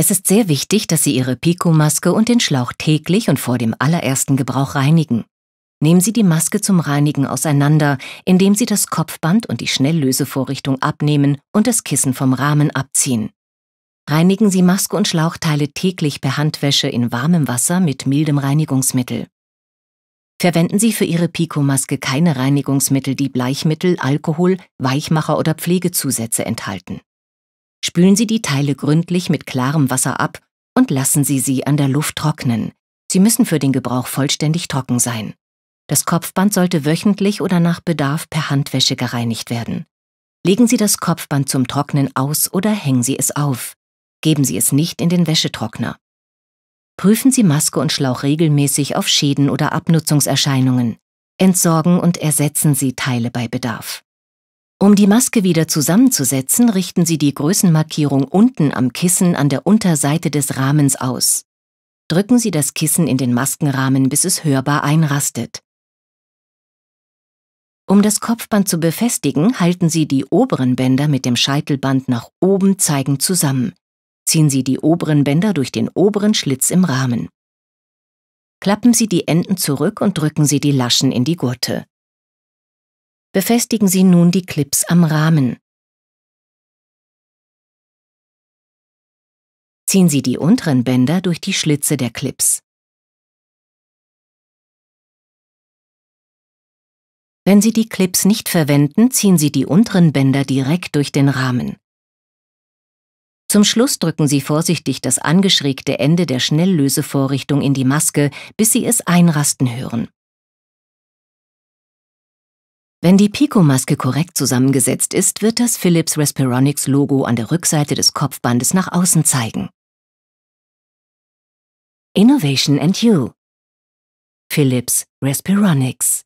Es ist sehr wichtig, dass Sie Ihre Pico-Maske und den Schlauch täglich und vor dem allerersten Gebrauch reinigen. Nehmen Sie die Maske zum Reinigen auseinander, indem Sie das Kopfband und die Schnelllösevorrichtung abnehmen und das Kissen vom Rahmen abziehen. Reinigen Sie Maske und Schlauchteile täglich per Handwäsche in warmem Wasser mit mildem Reinigungsmittel. Verwenden Sie für Ihre Pico-Maske keine Reinigungsmittel, die Bleichmittel, Alkohol, Weichmacher oder Pflegezusätze enthalten. Spülen Sie die Teile gründlich mit klarem Wasser ab und lassen Sie sie an der Luft trocknen. Sie müssen für den Gebrauch vollständig trocken sein. Das Kopfband sollte wöchentlich oder nach Bedarf per Handwäsche gereinigt werden. Legen Sie das Kopfband zum Trocknen aus oder hängen Sie es auf. Geben Sie es nicht in den Wäschetrockner. Prüfen Sie Maske und Schlauch regelmäßig auf Schäden oder Abnutzungserscheinungen. Entsorgen und ersetzen Sie Teile bei Bedarf. Um die Maske wieder zusammenzusetzen, richten Sie die Größenmarkierung unten am Kissen an der Unterseite des Rahmens aus. Drücken Sie das Kissen in den Maskenrahmen, bis es hörbar einrastet. Um das Kopfband zu befestigen, halten Sie die oberen Bänder mit dem Scheitelband nach oben zeigend zusammen. Ziehen Sie die oberen Bänder durch den oberen Schlitz im Rahmen. Klappen Sie die Enden zurück und drücken Sie die Laschen in die Gurte befestigen Sie nun die Clips am Rahmen. Ziehen Sie die unteren Bänder durch die Schlitze der Clips. Wenn Sie die Clips nicht verwenden, ziehen Sie die unteren Bänder direkt durch den Rahmen. Zum Schluss drücken Sie vorsichtig das angeschrägte Ende der Schnelllösevorrichtung in die Maske, bis Sie es einrasten hören. Wenn die Pico-Maske korrekt zusammengesetzt ist, wird das Philips Respironics Logo an der Rückseite des Kopfbandes nach außen zeigen. Innovation and You Philips Respironics